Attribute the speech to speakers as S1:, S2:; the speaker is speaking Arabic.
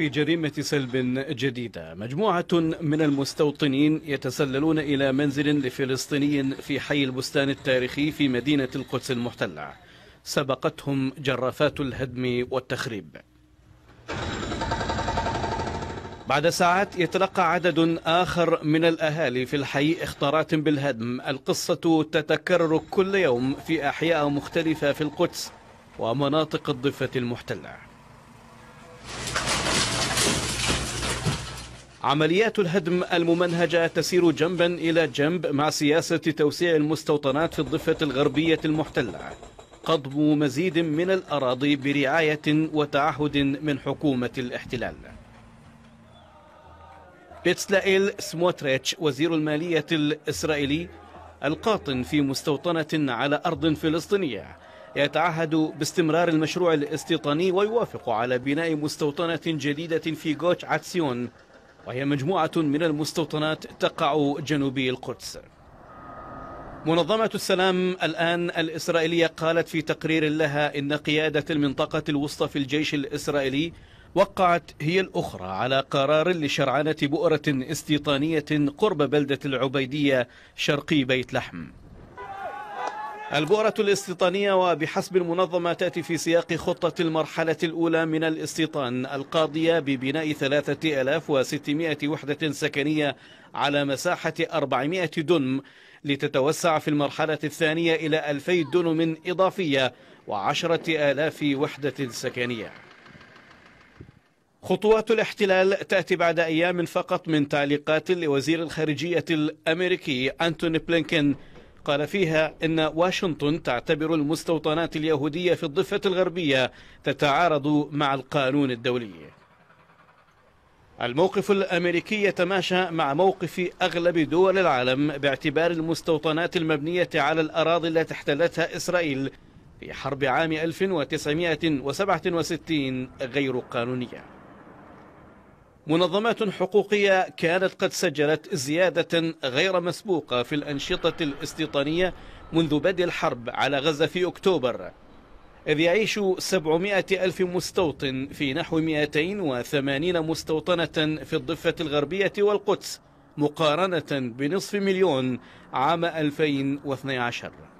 S1: في جريمة سلب جديدة مجموعة من المستوطنين يتسللون إلى منزل لفلسطيني في حي البستان التاريخي في مدينة القدس المحتلة سبقتهم جرافات الهدم والتخريب بعد ساعات يتلقى عدد آخر من الأهالي في الحي اخطارات بالهدم القصة تتكرر كل يوم في أحياء مختلفة في القدس ومناطق الضفة المحتلة عمليات الهدم الممنهجة تسير جنبا إلى جنب مع سياسة توسيع المستوطنات في الضفة الغربية المحتلة قضم مزيد من الأراضي برعاية وتعهد من حكومة الاحتلال بيتسلائيل سموتريتش وزير المالية الإسرائيلي القاطن في مستوطنة على أرض فلسطينية يتعهد باستمرار المشروع الاستيطاني ويوافق على بناء مستوطنة جديدة في جوتش عتسيون وهي مجموعة من المستوطنات تقع جنوبي القدس منظمة السلام الآن الإسرائيلية قالت في تقرير لها إن قيادة المنطقة الوسطى في الجيش الإسرائيلي وقعت هي الأخرى على قرار لشرعنة بؤرة استيطانية قرب بلدة العبيدية شرقي بيت لحم البؤرة الاستيطانية وبحسب المنظمة تأتي في سياق خطة المرحلة الأولى من الاستيطان القاضية ببناء 3600 وحدة سكنية على مساحة 400 دنم لتتوسع في المرحلة الثانية إلى 2000 دنم إضافية و آلاف وحدة سكنية خطوات الاحتلال تأتي بعد أيام فقط من تعليقات لوزير الخارجية الأمريكي أنتوني بلينكين قال فيها إن واشنطن تعتبر المستوطنات اليهودية في الضفة الغربية تتعارض مع القانون الدولي الموقف الأمريكي يتماشى مع موقف أغلب دول العالم باعتبار المستوطنات المبنية على الأراضي التي احتلتها إسرائيل في حرب عام 1967 غير قانونية منظمات حقوقية كانت قد سجلت زيادة غير مسبوقة في الأنشطة الاستيطانية منذ بدء الحرب على غزة في أكتوبر إذ يعيش 700 ألف مستوطن في نحو 280 مستوطنة في الضفة الغربية والقدس مقارنة بنصف مليون عام 2012